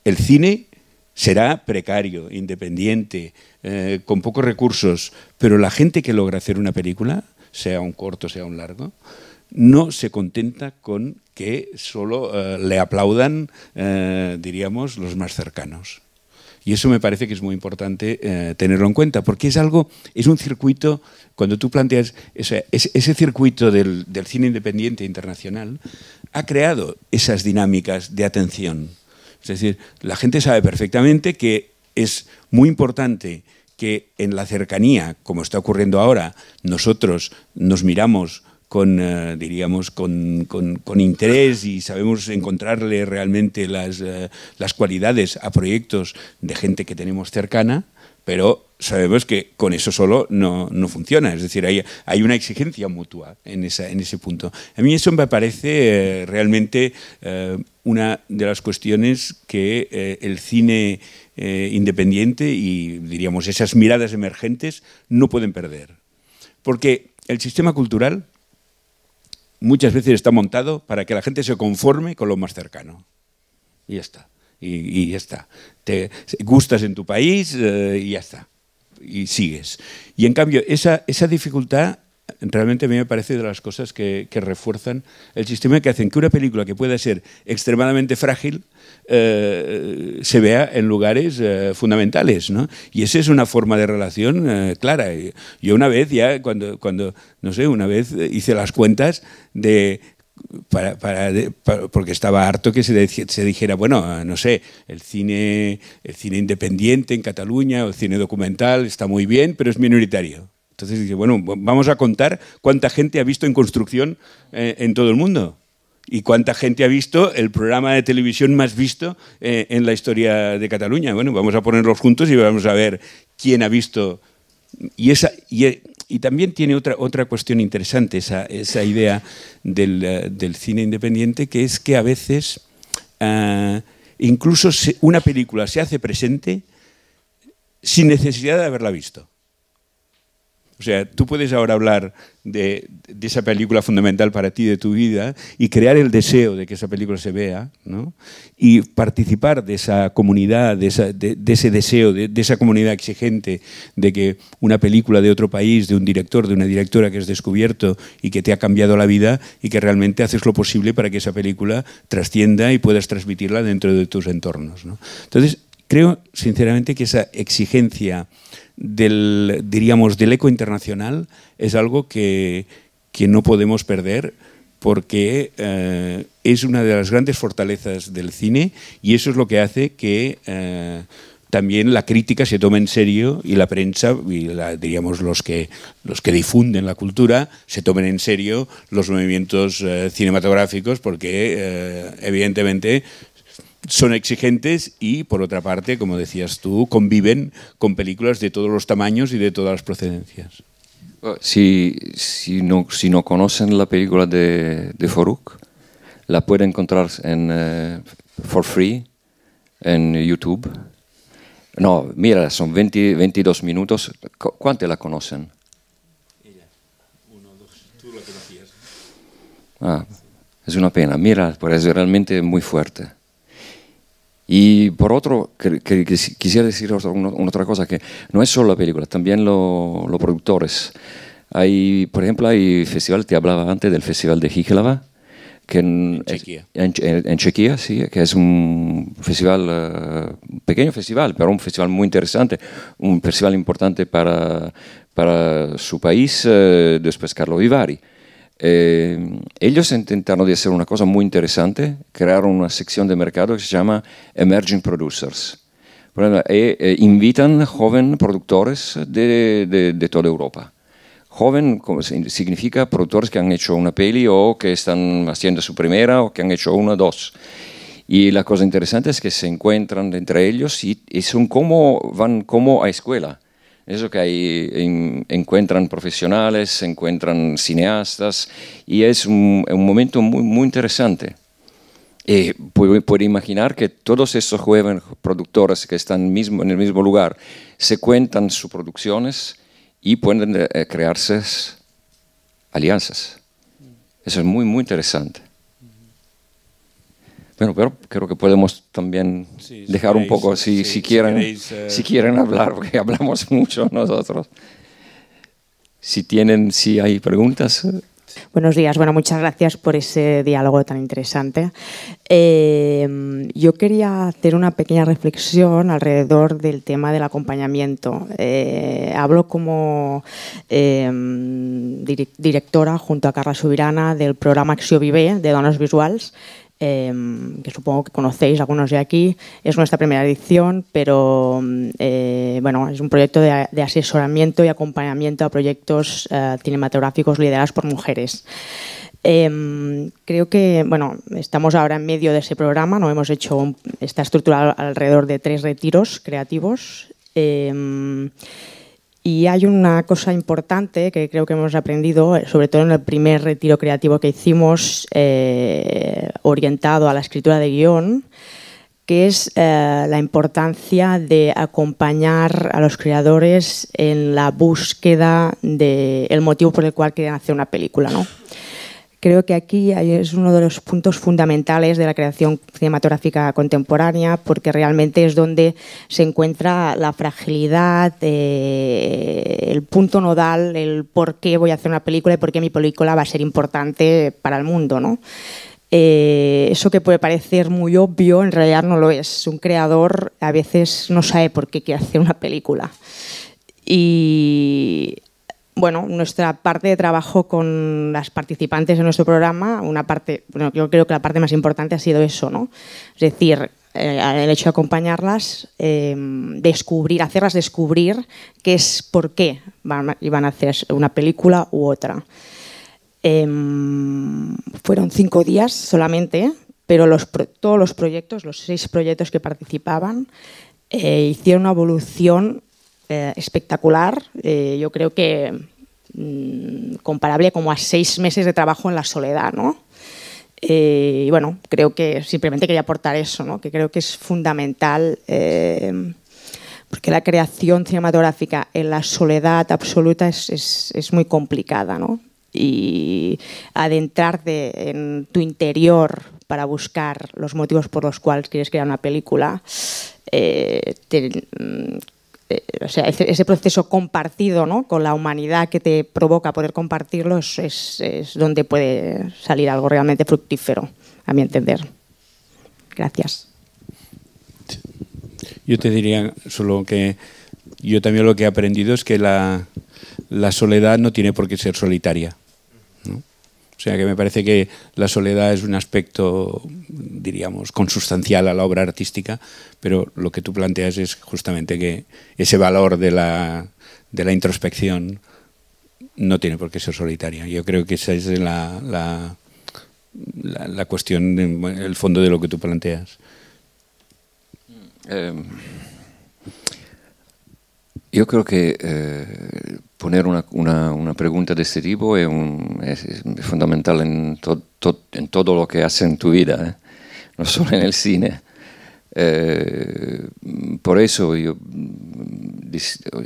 el cine será precario, independiente, eh, con pocos recursos, pero la gente que logra hacer una película, sea un corto, sea un largo, no se contenta con que solo eh, le aplaudan, eh, diríamos, los más cercanos. Y eso me parece que es muy importante tenerlo en cuenta, porque es algo, es un circuito, cuando tú planteas ese, circuito del, cine independiente internacional, ha creado esas dinámicas de atención es decir, la gente sabe perfectamente que es muy importante que en la cercanía, como está ocurriendo ahora, nosotros nos miramos con, eh, diríamos, con, interés y sabemos encontrarle realmente eh, las, cualidades a proyectos de gente que tenemos cercana, pero sabemos que con eso solo no, funciona. Es decir, hay, hay una exigencia mutua en, esa, en ese punto. A mí eso me parece eh, realmente una de las cuestiones que eh, el cine eh, independiente y diríamos esas miradas emergentes no pueden perder. Porque el sistema cultural muchas veces está montado para que la gente se conforme con lo más cercano. Y ya está. Y, ya está. Te gustas en tu país eh, y ya está. Y sigues. Y en cambio, esa, esa dificultad realmente a mí me parece de las cosas que, refuerzan el sistema que hacen que una película que pueda ser extremadamente frágil eh, se vea en lugares eh, fundamentales. ¿no? Y esa es una forma de relación eh, clara. Yo una vez ya, cuando, cuando, no sé, una vez hice las cuentas de para, para, porque estaba harto que se, dijera, bueno, no sé, el cine, el cine independiente en Cataluña o el cine documental está muy bien, pero es minoritario. Entonces dice, bueno, vamos a contar cuánta gente ha visto en construcción eh, en todo el mundo y cuánta gente ha visto el programa de televisión más visto eh, en la historia de Cataluña. Bueno, vamos a ponerlos juntos y vamos a ver quién ha visto. Y, esa, y, eh, también tiene otra, otra cuestión interesante esa, esa idea del, cine independiente, que es que a veces ah, incluso una película se hace presente sin necesidad de haberla visto. O sea, tú puedes ahora hablar de, esa película fundamental para ti, de tu vida, y crear el deseo de que esa película se vea, y participar de esa comunidad, de, ese deseo, de, esa comunidad exigente de que una película de otro país, de un director, de una directora que has descubierto y que te ha cambiado la vida y que realmente haces lo posible para que esa película trascienda y puedas transmitirla dentro de tus entornos. Entonces, creo sinceramente que esa exigencia del, diríamos, del eco internacional es algo que, no podemos perder porque eh, es una de las grandes fortalezas del cine y eso es lo que hace que eh, también la crítica se tome en serio y la prensa y diríamos los que los que difunden la cultura se tomen en serio los movimientos eh, cinematográficos porque evidentemente son exigentes y, por otra parte, como decías tú, conviven con películas de todos los tamaños y de todas las procedencias. Oh, si, no, conocen la película de, de la pueden encontrar en, eh, for free en YouTube. No, mira, son 22 minutos. ¿Cuántos la conocen? Uno, dos. Ah, es una pena. Mira, pues es realmente muy fuerte. Y por otro, quisiera decir otra, una, otra cosa, que no es solo la película, también los productores. Hay, por ejemplo, hay festival, te hablaba antes del festival de Jihlava, que en, en Chequia. sí, que es un festival, eh, pequeño festival, pero un festival muy interesante, un festival importante para, para su país, eh, después Carlo Vivari. Eh, ellos intentaron de hacer una cosa muy interesante, crearon una sección de mercado que se llama Emerging Producers. Eh, eh, invitan invitan jóvenes productores de, de, toda Europa. Joven significa productores que han hecho una peli o que están haciendo su primera o que han hecho una, dos. Y la cosa interesante es que se encuentran entre ellos y, son como, van como a escuela eso que ahí encuentran profesionales, encuentran cineastas y es un, momento muy, muy interesante. Eh, puede, imaginar que todos esos jóvenes productores que están mismo, en el mismo lugar se cuentan sus producciones y pueden eh, crearse alianzas. Eso es muy, muy interesante. Bueno, pero creo que podemos también dejar un poco, si, quieren, eh. si, quieren hablar, porque hablamos mucho nosotros. Si tienen, si hay preguntas. Buenos días, bueno, muchas gracias por ese diálogo tan interesante. Eh, yo quería hacer una pequeña reflexión alrededor del tema del acompañamiento. Eh, hablo como directora junto a Carla Subirana del programa Axio Vive de Donos Visuals Em, que supongo que conocéis algunos de aquí. Es nuestra primera edición, pero mm, eh, bueno, es un proyecto de, asesoramiento y acompañamiento a proyectos eh, cinematográficos liderados por mujeres. Em, creo que bueno, estamos ahora en medio de ese programa, Hemos hecho un, está estructurado alrededor de tres retiros creativos. Em, y hay una cosa importante que creo que hemos aprendido, eh, sobre todo en el primer retiro creativo que hicimos, eh, orientado a la escritura de guión, que es eh, la importancia de acompañar a los creadores en la búsqueda del motivo por el cual quieren hacer una película. ¿no? Creo que aquí es uno de los puntos fundamentales de la creación cinematográfica contemporánea, porque realmente es donde se encuentra la fragilidad, eh, el punto nodal, el por qué voy a hacer una película y por qué mi película va a ser importante para el mundo, ¿no? Eh, eso que puede parecer muy obvio, en realidad no lo es. Un creador a veces no sabe por qué quiere hacer una película. Y bueno, nuestra parte de trabajo con las participantes de nuestro programa, una parte, bueno, yo creo que la parte más importante ha sido eso, ¿no? Es decir, eh, el hecho de acompañarlas, em, descubrir, hacerlas descubrir qué es por qué iban a hacer una película u otra. Em, fueron cinco días solamente, pero los, todos los proyectos, los seis proyectos que participaban, eh, hicieron una evolución eh, espectacular. Eh, yo creo que mm, comparable como a seis meses de trabajo en la soledad, ¿no? Eh, y bueno, creo que simplemente quería aportar eso, ¿no? que creo que es fundamental, porque la creación cinematográfica en la soledad absoluta es, muy complicada. Y adentrarte en tu interior para buscar los motivos por los cuales quieres crear una película, mm, eh, o sea, ese, proceso compartido ¿no? con la humanidad que te provoca poder compartirlo es, es, donde puede salir algo realmente fructífero, a mi entender. Gracias. Yo te diría solo que yo también lo que he aprendido es que la, soledad no tiene por qué ser solitaria. O sea que me parece que la soledad es un aspecto, diríamos, consustancial a la obra artística, pero lo que tú planteas es justamente que ese valor de la, introspección no tiene por qué ser solitaria. Yo creo que esa es la, la, la, cuestión, el fondo de lo que tú planteas. Mm, em, yo creo que eh, poner una, pregunta de este tipo es, fundamental en, todo lo que haces en tu vida, ¿eh? no solo en el cine. Eh, por eso yo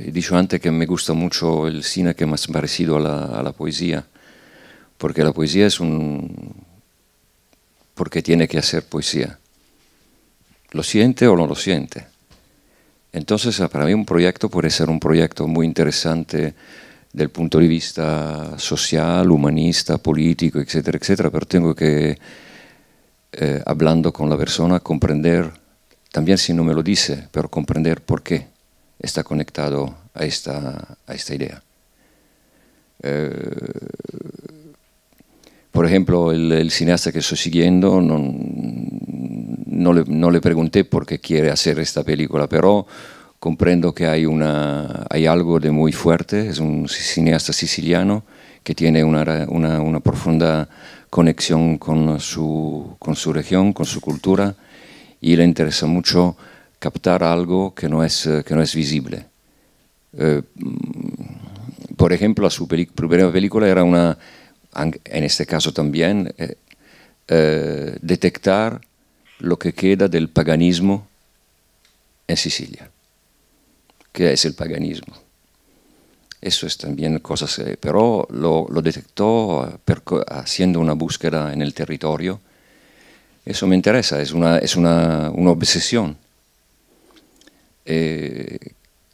he dicho antes que me gusta mucho el cine que es más parecido a la, a la poesía, porque la poesía es un... porque tiene que hacer poesía. ¿Lo siente o no lo siente? Entonces, ah, para mí un proyecto puede ser un proyecto muy interesante del punto de vista social, humanista, político, etcétera, etcétera, pero tengo que, eh, hablando con la persona, comprender, también si no me lo dice, pero comprender por qué está conectado a esta, idea. Eh, por ejemplo, el, cineasta que estoy siguiendo, no, no, le, pregunté por qué quiere hacer esta película, pero comprendo que hay, una, hay algo de muy fuerte, es un cineasta siciliano que tiene una, profunda conexión con su, con su región, con su cultura, y le interesa mucho captar algo que no es, que no es visible. Eh, por ejemplo, su primera película era una en este caso también, eh, eh, detectar lo que queda del paganismo en Sicilia. ¿Qué es el paganismo? Eso es también cosas eh, pero lo, detectó haciendo una búsqueda en el territorio. Eso me interesa, es una, es una, obsesión.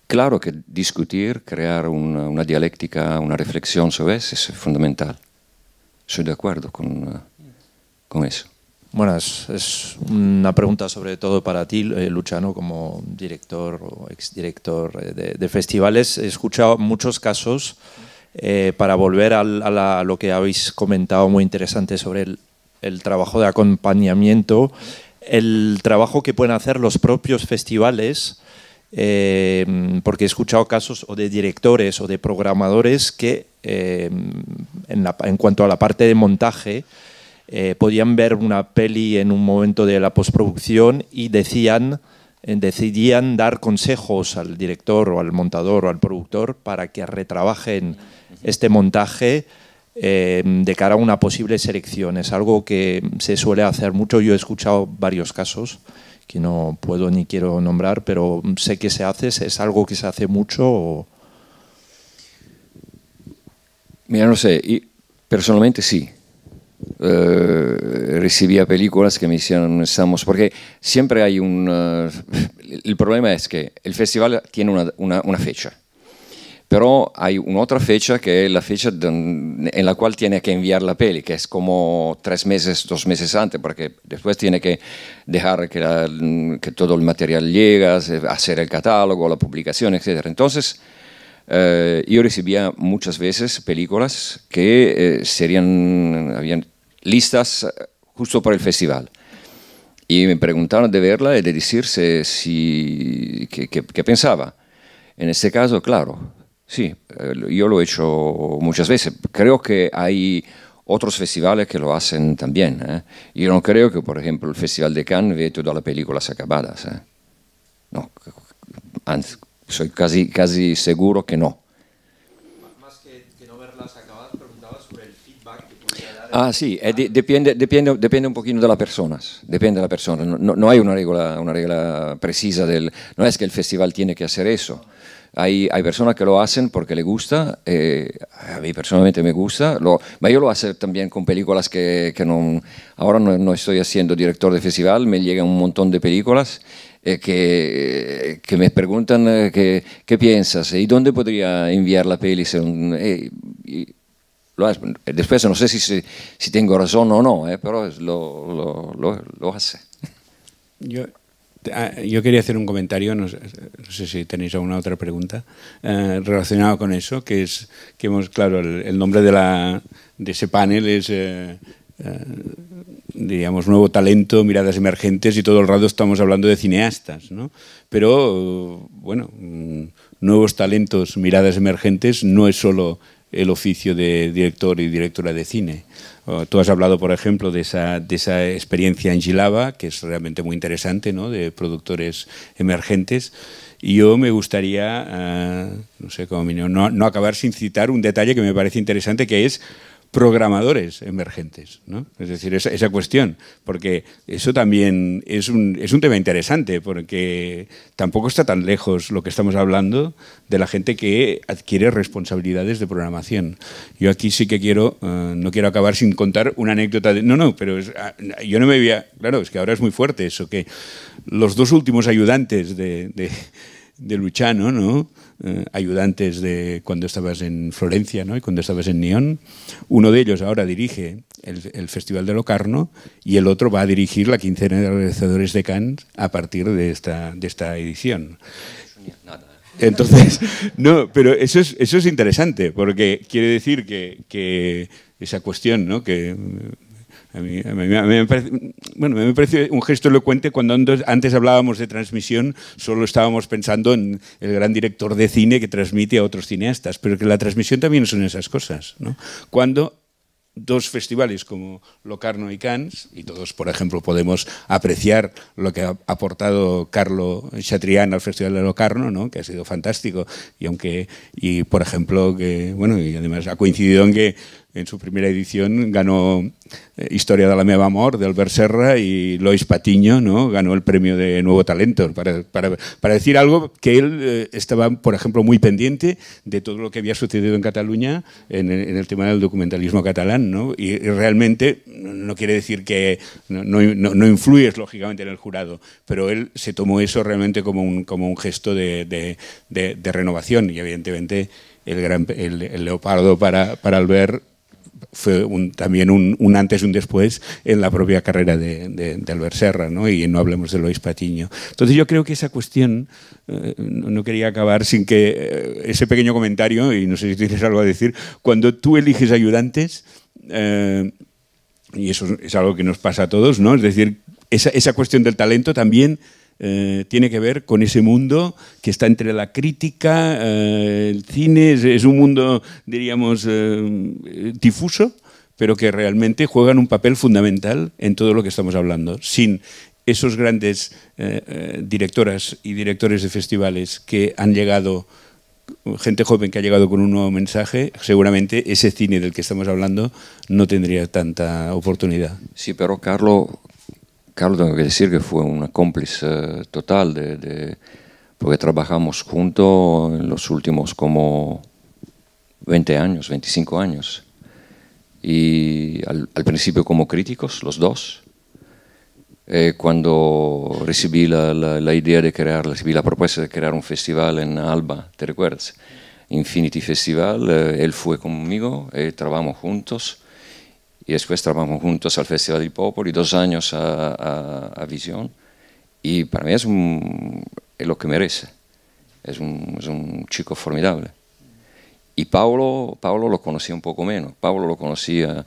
claro que discutir, crear una, una dialéctica, una reflexión sobre eso es fundamental soy de acuerdo con, eh, con eso. Bueno, es, una pregunta sobre todo para ti, eh, Luchano, como director o exdirector eh, de, festivales. He escuchado muchos casos para volver a, lo que habéis comentado muy interesante sobre el, trabajo de acompañamiento, el trabajo que pueden hacer los propios festivales porque he escuchado casos o de directores o de programadores que Em, en, cuanto a la parte de montaje, eh, podían ver una peli en un momento de la postproducción y decían, eh, decidían dar consejos al director o al montador o al productor para que retrabajen este montaje em, de cara a una posible selección. Es algo que se suele hacer mucho. Yo he escuchado varios casos que no puedo ni quiero nombrar, pero sé que se hace, es algo que se hace mucho. O, Mira, no sé, personalmente sí. Eh, recibía películas que me hicieron estamos porque siempre hay un eh, el problema es que el festival tiene una, fecha pero hay una otra fecha que es la fecha en la cual tiene que enviar la peli, que es como tres meses, dos meses antes, porque después tiene que dejar que, que todo el material llegue, hacer el catálogo, la publicación, etcétera. Entonces, eh, yo recibía muchas veces películas que eh, serían, habían listas eh, justo para el festival. Y me preguntaron de verla y de decirse si, qué, pensaba. En este caso, claro, sí, yo lo he hecho muchas veces. Creo que hay otros festivales que lo hacen también. Yo no creo que, por ejemplo, el Festival de Cannes vea todas las películas acabadas. No, antes, soy casi, casi seguro que no. Más que, no verlas acabadas, preguntaba sobre el feedback Ah, sí, eh, depende, depende, depende un poquito de las personas. Depende de la persona. No, hay una regla, una regla precisa del. No es que el festival tiene que hacer eso. Hay, hay, personas que lo hacen porque les gusta, eh, a mí personalmente me gusta, lo, yo lo hago también con películas que, no, ahora no, no, estoy haciendo director de festival, me llegan un montón de películas eh, que, que, me preguntan eh, qué piensas y dónde podría enviar la peli. Eh, Después no sé si, si, tengo razón o no, pero lo, lo, lo, hace. Yo, ah, yo quería hacer un comentario, no sé, si tenéis alguna otra pregunta, eh, relacionada con eso, que es que hemos, claro, el, nombre de, la, de ese panel es eh, diríamos, nuevo talento, miradas emergentes y todo el rato estamos hablando de cineastas, ¿no? Pero, bueno, mm, nuevos talentos, miradas emergentes no es solo el oficio de director y directora de cine. Oh, tú has hablado, por ejemplo, de esa, de esa experiencia en Gilava, que es realmente muy interesante, ¿no? de productores emergentes. Y yo me gustaría, eh, no sé cómo no, no acabar sin citar un detalle que me parece interesante, que es programadores emergentes, ¿no? Es decir, esa, cuestión, porque eso también es un, es un, tema interesante, porque tampoco está tan lejos lo que estamos hablando de la gente que adquiere responsabilidades de programación. Yo aquí sí que quiero, eh, no quiero acabar sin contar una anécdota de... No, no, pero ah, yo no me veía... Claro, es que ahora es muy fuerte eso, que los dos últimos ayudantes de, de Luchano, ¿no? Eh, ayudantes de cuando estabas en Florencia ¿no? y cuando estabas en Neón. Uno de ellos ahora dirige el, Festival de Locarno y el otro va a dirigir la quincena de realizadores de Cannes a partir de esta, de esta edición. Entonces, no, pero eso es, eso es interesante, porque quiere decir que, esa cuestión ¿no? que a mí, me, parece, un gesto elocuente cuando antes hablábamos de transmisión, solo estábamos pensando en el gran director de cine que transmite a otros cineastas, pero que la transmisión también son esas cosas. Cuando dos festivales como Locarno y Cannes, y todos, por ejemplo, podemos apreciar lo que ha aportado Carlo Chatrián al Festival de Locarno, ¿no? que ha sido fantástico, y aunque, y por ejemplo, que, bueno, y además ha coincidido en que en su primera edición ganó eh, Historia de la Meva Amor de Albert Serra y Lois Patiño ¿no? ganó el premio de Nuevo Talento, para, para, decir algo que él eh, estaba, por ejemplo, muy pendiente de todo lo que había sucedido en Cataluña en, el tema del documentalismo catalán. ¿no? Y, realmente no quiere decir que no, influyes, lógicamente, en el jurado, pero él se tomó eso realmente como un, como un gesto de, de, renovación y, evidentemente, el, gran, el leopardo para, para Albert fue también un, antes y un después en la propia carrera de, de, Albert Serra, ¿no? y no hablemos de Lois Patiño. Entonces yo creo que esa cuestión, eh, no quería acabar sin que eh, ese pequeño comentario, y no sé si tienes algo a decir, cuando tú eliges ayudantes, eh, y eso es algo que nos pasa a todos, ¿no? es decir, esa cuestión del talento también eh, tiene que ver con ese mundo que está entre la crítica, eh, el cine, es, un mundo, diríamos, eh, difuso, pero que realmente juegan un papel fundamental en todo lo que estamos hablando. Sin esos grandes directoras y directores de festivales que han llegado gente joven que ha llegado con un nuevo mensaje, seguramente ese cine del que estamos hablando no tendría tanta oportunidad. Sí, pero Carlos, Carlos, tengo que decir que fue un cómplice eh, total, de, porque trabajamos juntos en los últimos como 20 años, 25 años. Y al, principio como críticos, los dos. Eh, cuando recibí la, idea de crear, recibí la propuesta de crear un festival en Alba, ¿te recuerdas? Infinity Festival, eh, él fue conmigo, trabajamos juntos y después trabajamos juntos al Festival del Popolo y dos años a, Visión. Y para mí es, lo que merece. Es un, chico formidable. Y Paolo, Paolo lo conocía un poco menos. Paolo lo conocía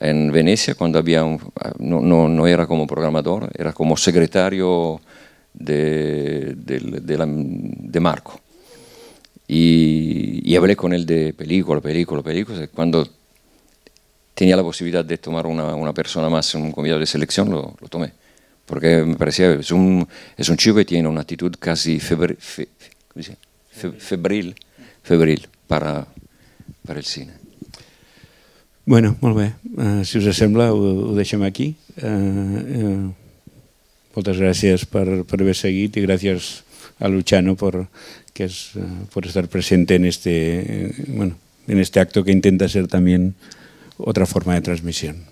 en Venecia cuando había un, no, no, era como programador, era como secretario de, Marco. Y, y, hablé con él de película, película, película. Cuando tenía la posibilidad de tomar una, una persona más en un comité de selección, lo, lo, tomé. Porque me parecía, es un, es un chico que tiene una actitud casi febril, febril, para, para el cine. Bueno, muy bien eh, si os sembla, o dejamos aquí. Eh, eh, Muchas gracias por por seguido y gracias a Luchano por, que es, por estar presente en este, bueno, en este acto que intenta ser también otra forma de transmisión.